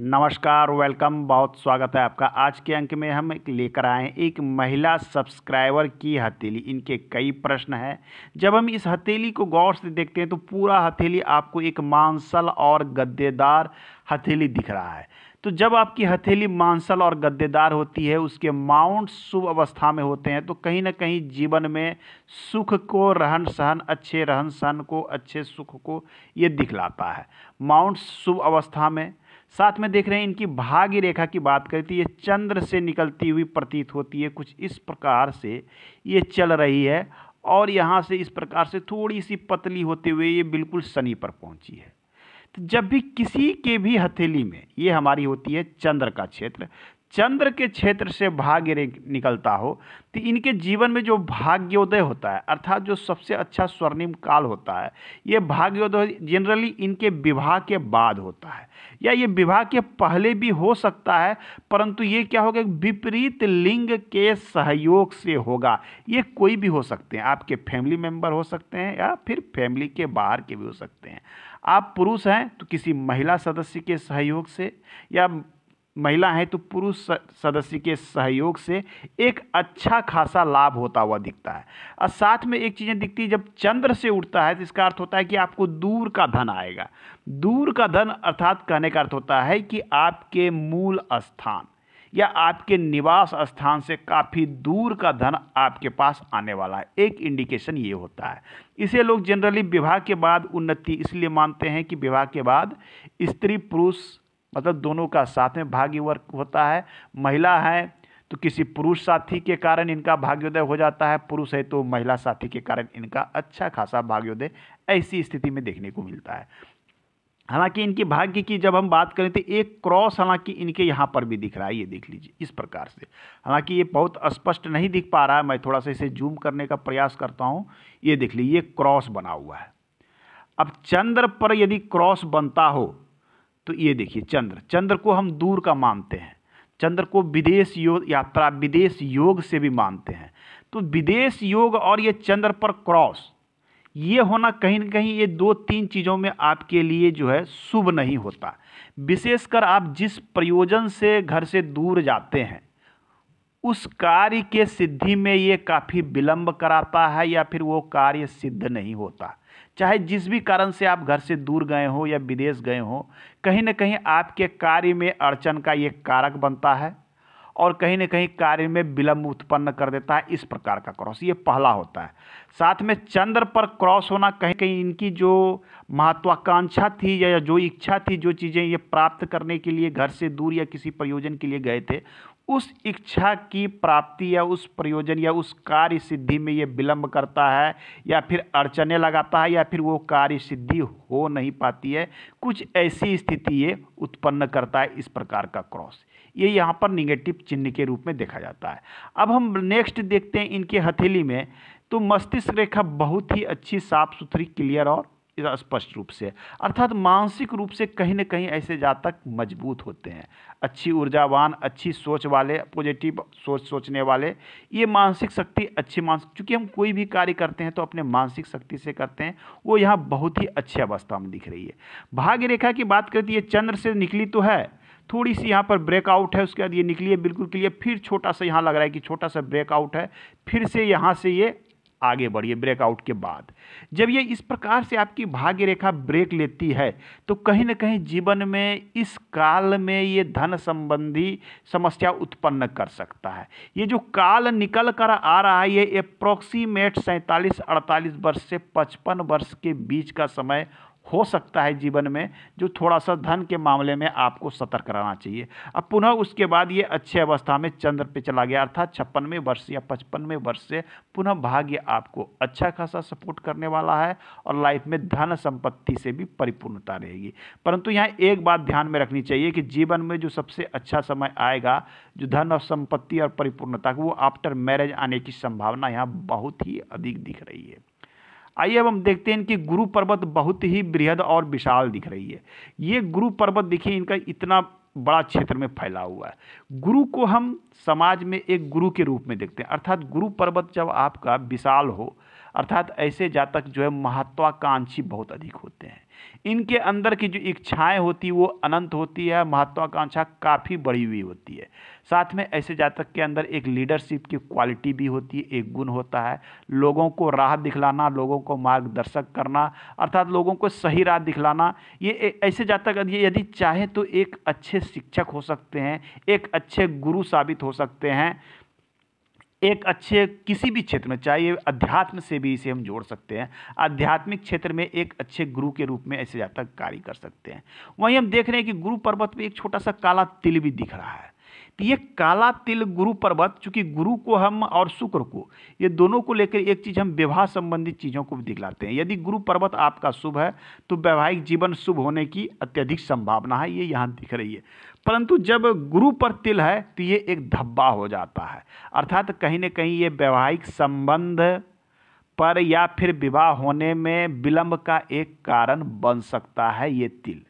नमस्कार वेलकम बहुत स्वागत है आपका आज के अंक में हम लेकर आए हैं एक महिला सब्सक्राइबर की हथेली इनके कई प्रश्न हैं जब हम इस हथेली को गौर से देखते हैं तो पूरा हथेली आपको एक मांसल और गद्देदार हथेली दिख रहा है तो जब आपकी हथेली मांसल और गद्देदार होती है उसके माउंट शुभ अवस्था में होते हैं तो कहीं ना कहीं जीवन में सुख को रहन सहन अच्छे रहन सहन को अच्छे सुख को ये दिखलाता है माउंट शुभ अवस्था में साथ में देख रहे हैं इनकी भाग्य रेखा की बात करें तो ये चंद्र से निकलती हुई प्रतीत होती है कुछ इस प्रकार से ये चल रही है और यहाँ से इस प्रकार से थोड़ी सी पतली होते हुए ये बिल्कुल शनि पर पहुँची है तो जब भी किसी के भी हथेली में ये हमारी होती है चंद्र का क्षेत्र चंद्र के क्षेत्र से भाग्य निकलता हो तो इनके जीवन में जो भाग्योदय होता है अर्थात जो सबसे अच्छा स्वर्णिम काल होता है ये भाग्योदय जनरली इनके विवाह के बाद होता है या ये विवाह के पहले भी हो सकता है परंतु ये क्या होगा विपरीत लिंग के सहयोग से होगा ये कोई भी हो सकते हैं आपके फैमिली मेम्बर हो सकते हैं या फिर फैमिली के बाहर के भी हो सकते हैं आप पुरुष हैं तो किसी महिला सदस्य के सहयोग से या महिला हैं तो पुरुष सदस्य के सहयोग से एक अच्छा खासा लाभ होता हुआ दिखता है और साथ में एक चीज़ें दिखती है जब चंद्र से उठता है तो इसका अर्थ होता है कि आपको दूर का धन आएगा दूर का धन अर्थात कहने का अर्थ होता है कि आपके मूल स्थान या आपके निवास स्थान से काफ़ी दूर का धन आपके पास आने वाला है एक इंडिकेशन ये होता है इसे लोग जनरली विवाह के बाद उन्नति इसलिए मानते हैं कि विवाह के बाद स्त्री पुरुष मतलब दोनों का साथ में भाग्य वर्क होता है महिला है तो किसी पुरुष साथी के कारण इनका भाग्योदय हो जाता है पुरुष है तो महिला साथी के कारण इनका अच्छा खासा भाग्योदय ऐसी स्थिति में देखने को मिलता है हालांकि इनकी भाग्य की जब हम बात करें तो एक क्रॉस हालांकि इनके यहाँ पर भी दिख रहा है ये देख लीजिए इस प्रकार से हालांकि ये बहुत स्पष्ट नहीं दिख पा रहा है मैं थोड़ा सा इसे जूम करने का प्रयास करता हूँ ये देख लीजिए क्रॉस बना हुआ है अब चंद्र पर यदि क्रॉस बनता हो तो ये देखिए चंद्र चंद्र को हम दूर का मानते हैं चंद्र को विदेश योग यात्रा विदेश योग से भी मानते हैं तो विदेश योग और ये चंद्र पर क्रॉस ये होना कहीं ना कहीं ये दो तीन चीज़ों में आपके लिए जो है शुभ नहीं होता विशेषकर आप जिस प्रयोजन से घर से दूर जाते हैं उस कार्य के सिद्धि में ये काफ़ी विलंब कराता है या फिर वो कार्य सिद्ध नहीं होता चाहे जिस भी कारण से आप घर से दूर गए हो या विदेश गए हो कहीं ना कहीं आपके कार्य में अड़चन का ये कारक बनता है और कहीं ना कहीं कार्य में विलंब उत्पन्न कर देता है इस प्रकार का क्रॉस ये पहला होता है साथ में चंद्र पर क्रॉस होना कहीं कहीं इनकी जो महत्वाकांक्षा थी या जो इच्छा थी जो चीज़ें ये प्राप्त करने के लिए घर से दूर या किसी प्रयोजन के लिए गए थे उस इच्छा की प्राप्ति या उस प्रयोजन या उस कार्य सिद्धि में ये विलंब करता है या फिर अड़चने लगाता है या फिर वो कार्य सिद्धि हो नहीं पाती है कुछ ऐसी स्थिति ये उत्पन्न करता है इस प्रकार का क्रॉस ये यहाँ पर निगेटिव चिन्ह के रूप में देखा जाता है अब हम नेक्स्ट देखते हैं इनके हथेली में तो मस्तिष्क रेखा बहुत ही अच्छी साफ सुथरी क्लियर और स्पष्ट रूप से अर्थात मानसिक रूप से कहीं ना कहीं ऐसे जातक मजबूत होते हैं अच्छी ऊर्जावान अच्छी सोच वाले पॉजिटिव सोच सोचने वाले ये मानसिक शक्ति अच्छी मानसिक क्योंकि हम कोई भी कार्य करते हैं तो अपने मानसिक शक्ति से करते हैं वो यहाँ बहुत ही अच्छी अवस्था में दिख रही है भाग्य रेखा की बात करती तो है चंद्र से निकली तो है थोड़ी सी यहाँ पर ब्रेकआउट है उसके बाद ये निकली है बिल्कुल क्लियर फिर छोटा सा यहाँ लग रहा है कि छोटा सा ब्रेकआउट है फिर से यहाँ से ये आगे बढ़िए ब्रेकआउट के बाद जब ये इस प्रकार से आपकी भाग्य रेखा ब्रेक लेती है तो कहीं ना कहीं जीवन में इस काल में ये धन संबंधी समस्या उत्पन्न कर सकता है ये जो काल निकल कर आ रहा है ये अप्रोक्सीमेट सैंतालीस अड़तालीस वर्ष से पचपन वर्ष के बीच का समय हो सकता है जीवन में जो थोड़ा सा धन के मामले में आपको सतर्क रहना चाहिए अब पुनः उसके बाद ये अच्छे अवस्था में चंद्र पे चला गया अर्थात छप्पनवें वर्ष या पचपनवें वर्ष से पुनः भाग्य आपको अच्छा खासा सपोर्ट करने वाला है और लाइफ में धन संपत्ति से भी परिपूर्णता रहेगी परंतु यहाँ एक बात ध्यान में रखनी चाहिए कि जीवन में जो सबसे अच्छा समय आएगा जो धन और संपत्ति और परिपूर्णता वो आफ्टर मैरिज आने की संभावना यहाँ बहुत ही अधिक दिख रही है आइए अब हम देखते हैं कि गुरु पर्वत बहुत ही बृहद और विशाल दिख रही है ये गुरु पर्वत देखिए इनका इतना बड़ा क्षेत्र में फैला हुआ है गुरु को हम समाज में एक गुरु के रूप में देखते हैं अर्थात गुरु पर्वत जब आपका विशाल हो अर्थात ऐसे जातक जो है महत्वाकांक्षी बहुत अधिक होते हैं इनके अंदर की जो इच्छाएं होती वो अनंत होती है महत्वाकांक्षा काफ़ी बढ़ी हुई होती है साथ में ऐसे जातक के अंदर एक लीडरशिप की क्वालिटी भी होती है एक गुण होता है लोगों को राह दिखलाना लोगों को मार्गदर्शक करना अर्थात लोगों को सही राह दिखलाना ये ऐसे जातक ये यदि चाहे तो एक अच्छे शिक्षक हो सकते हैं एक अच्छे गुरु साबित हो सकते हैं एक अच्छे किसी भी क्षेत्र में चाहे अध्यात्म से भी इसे हम जोड़ सकते हैं आध्यात्मिक क्षेत्र में एक अच्छे गुरु के रूप में ऐसे जातक कार्य कर सकते हैं वहीं हम देख रहे हैं कि गुरु पर्वत में एक छोटा सा काला तिल भी दिख रहा है तो ये काला तिल गुरु पर्वत चूंकि गुरु को हम और शुक्र को ये दोनों को लेकर एक चीज़ हम विवाह संबंधित चीज़ों को भी दिखलाते हैं यदि गुरु पर्वत आपका शुभ है तो वैवाहिक जीवन शुभ होने की अत्यधिक संभावना है ये यहाँ दिख रही है परंतु जब गुरु पर तिल है तो ये एक धब्बा हो जाता है अर्थात कहीं ना कहीं ये वैवाहिक संबंध पर या फिर विवाह होने में विलंब का एक कारण बन सकता है ये तिल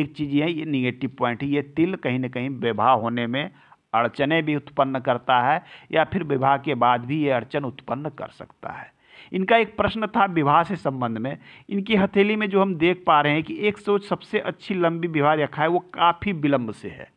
एक चीज़ ये ये निगेटिव पॉइंट है ये तिल कहीं ना कहीं विवाह होने में अड़चने भी उत्पन्न करता है या फिर विवाह के बाद भी ये अड़चन उत्पन्न कर सकता है इनका एक प्रश्न था विवाह से संबंध में इनकी हथेली में जो हम देख पा रहे हैं कि एक सौ सबसे अच्छी लंबी विवाह रेखा है वो काफ़ी विलंब से है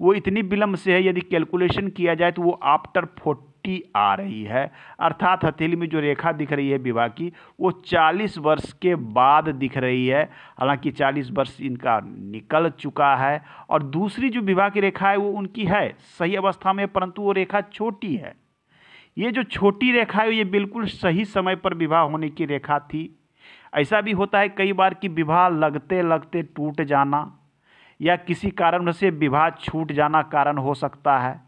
वो इतनी विलंब से है यदि कैलकुलेशन किया जाए तो वो आफ्टर फोर्टी आ रही है अर्थात हथेली में जो रेखा दिख रही है विवाह की वो चालीस वर्ष के बाद दिख रही है हालांकि चालीस वर्ष इनका निकल चुका है और दूसरी जो विवाह की रेखा है वो उनकी है सही अवस्था में परंतु वो रेखा छोटी है ये जो छोटी रेखा है ये बिल्कुल सही समय पर विवाह होने की रेखा थी ऐसा भी होता है कई बार कि विवाह लगते लगते टूट जाना या किसी कारण से विवाह छूट जाना कारण हो सकता है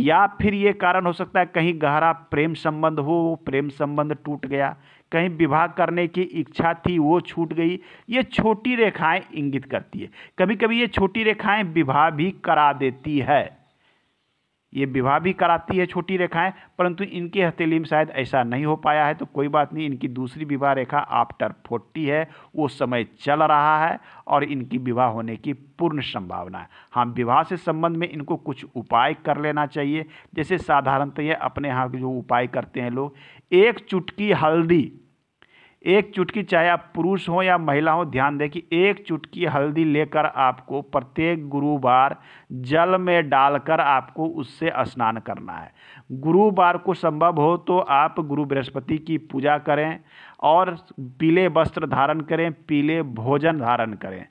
या फिर ये कारण हो सकता है कहीं गहरा प्रेम संबंध हो वो प्रेम संबंध टूट गया कहीं विवाह करने की इच्छा थी वो छूट गई ये छोटी रेखाएं इंगित करती है कभी कभी ये छोटी रेखाएं विवाह भी करा देती है ये विवाह भी कराती है छोटी रेखाएं परंतु इनकी हथेली में शायद ऐसा नहीं हो पाया है तो कोई बात नहीं इनकी दूसरी विवाह रेखा आफ्टर फोर्टी है वो समय चल रहा है और इनकी विवाह होने की पूर्ण संभावना है हाँ विवाह से संबंध में इनको कुछ उपाय कर लेना चाहिए जैसे साधारणतः अपने यहाँ जो उपाय करते हैं लोग एक चुटकी हल्दी एक चुटकी चाहे आप पुरुष हों या महिला हों ध्यान दें कि एक चुटकी हल्दी लेकर आपको प्रत्येक गुरुवार जल में डालकर आपको उससे स्नान करना है गुरुवार को संभव हो तो आप गुरु बृहस्पति की पूजा करें और पीले वस्त्र धारण करें पीले भोजन धारण करें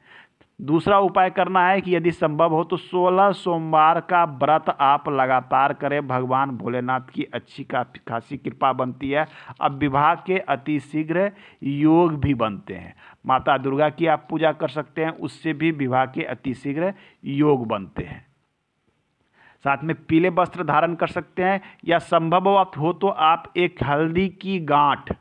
दूसरा उपाय करना है कि यदि संभव हो तो सोलह सोमवार का व्रत आप लगातार करें भगवान भोलेनाथ की अच्छी काफी खासी कृपा बनती है अब विवाह के अति शीघ्र योग भी बनते हैं माता दुर्गा की आप पूजा कर सकते हैं उससे भी विवाह के अति शीघ्र योग बनते हैं साथ में पीले वस्त्र धारण कर सकते हैं या संभव हो तो आप एक हल्दी की गांठ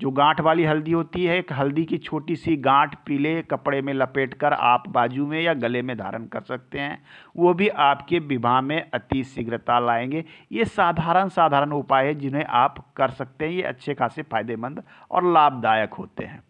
जो गांठ वाली हल्दी होती है एक हल्दी की छोटी सी गांठ पीले कपड़े में लपेट कर आप बाजू में या गले में धारण कर सकते हैं वो भी आपके विवाह में अति शीघ्रता लाएंगे ये साधारण साधारण उपाय है जिन्हें आप कर सकते हैं ये अच्छे खासे फ़ायदेमंद और लाभदायक होते हैं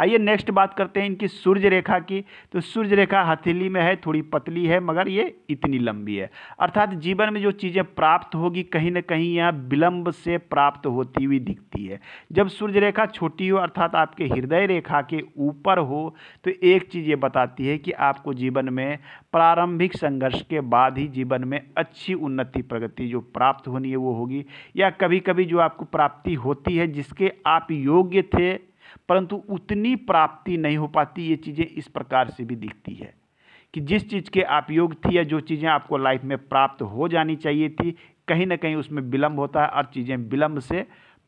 आइए नेक्स्ट बात करते हैं इनकी सूर्य रेखा की तो सूर्य रेखा हथेली में है थोड़ी पतली है मगर ये इतनी लंबी है अर्थात जीवन में जो चीज़ें प्राप्त होगी कहीं ना कहीं यहाँ विलंब से प्राप्त होती हुई दिखती है जब सूर्य रेखा छोटी हो अर्थात आपके हृदय रेखा के ऊपर हो तो एक चीज़ ये बताती है कि आपको जीवन में प्रारंभिक संघर्ष के बाद ही जीवन में अच्छी उन्नति प्रगति जो प्राप्त होनी है वो होगी या कभी कभी जो आपको प्राप्ति होती है जिसके आप योग्य थे परंतु उतनी प्राप्ति नहीं हो पाती ये चीज़ें इस प्रकार से भी दिखती है कि जिस चीज़ के आप योग थी या जो चीज़ें आपको लाइफ में प्राप्त हो जानी चाहिए थी कहीं ना कहीं उसमें विलम्ब होता है और चीज़ें विलम्ब से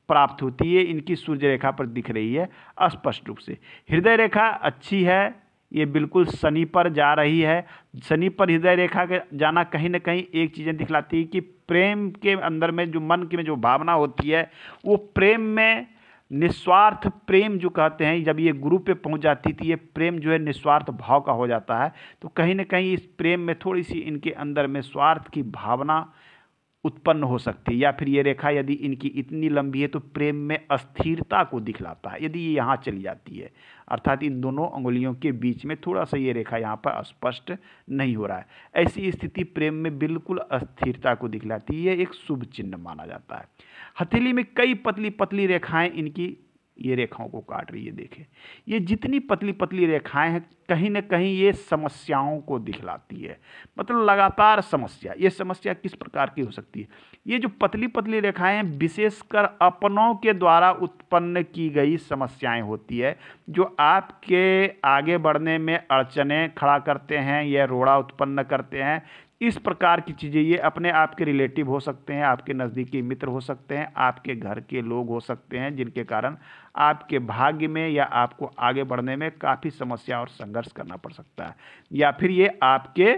प्राप्त होती है इनकी सूर्य रेखा पर दिख रही है स्पष्ट रूप से हृदय रेखा अच्छी है ये बिल्कुल शनि पर जा रही है शनि पर हृदय रेखा के जाना कहीं ना कहीं एक चीज़ें दिखलाती है कि प्रेम के अंदर में जो मन की में जो भावना होती है वो प्रेम में निस्वार्थ प्रेम जो कहते हैं जब ये गुरु पे पहुंच जाती थी ये प्रेम जो है निस्वार्थ भाव का हो जाता है तो कहीं ना कहीं इस प्रेम में थोड़ी सी इनके अंदर में स्वार्थ की भावना उत्पन्न हो सकती है या फिर ये रेखा यदि इनकी इतनी लंबी है तो प्रेम में अस्थिरता को दिखलाता है यदि ये यहाँ चली जाती है अर्थात इन दोनों उंगुलियों के बीच में थोड़ा सा ये रेखा यहाँ पर स्पष्ट नहीं हो रहा है ऐसी स्थिति प्रेम में बिल्कुल अस्थिरता को दिखलाती है ये एक शुभ चिन्ह माना जाता है हथेली में कई पतली पतली रेखाएं इनकी ये रेखाओं को काट रही है देखें ये जितनी पतली पतली रेखाएं हैं कहीं ना कहीं ये समस्याओं को दिखलाती है मतलब लगातार समस्या ये समस्या किस प्रकार की हो सकती है ये जो पतली पतली रेखाएं विशेषकर अपनों के द्वारा उत्पन्न की गई समस्याएं होती है जो आपके आगे बढ़ने में अड़चने खड़ा करते हैं या रोड़ा उत्पन्न करते हैं इस प्रकार की चीज़ें ये अपने आप के रिलेटिव हो सकते हैं आपके नज़दीकी मित्र हो सकते हैं आपके घर के लोग हो सकते हैं जिनके कारण आपके भाग्य में या आपको आगे बढ़ने में काफ़ी समस्या और संघर्ष करना पड़ सकता है या फिर ये आपके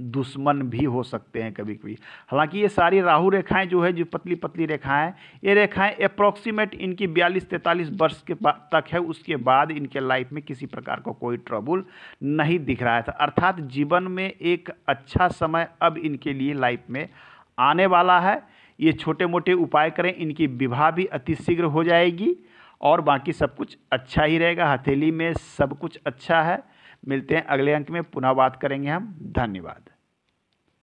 दुश्मन भी हो सकते हैं कभी कभी हालांकि ये सारी राहु रेखाएं जो है जो पतली पतली रेखाएं ये रेखाएं अप्रॉक्सीमेट इनकी 42-43 वर्ष के तक है उसके बाद इनके लाइफ में किसी प्रकार का को कोई ट्रबल नहीं दिख रहा था अर्थात जीवन में एक अच्छा समय अब इनके लिए लाइफ में आने वाला है ये छोटे मोटे उपाय करें इनकी विवाह भी अतिशीघ्र हो जाएगी और बाकी सब कुछ अच्छा ही रहेगा हथेली में सब कुछ अच्छा है मिलते हैं अगले अंक में पुनः बात करेंगे हम धन्यवाद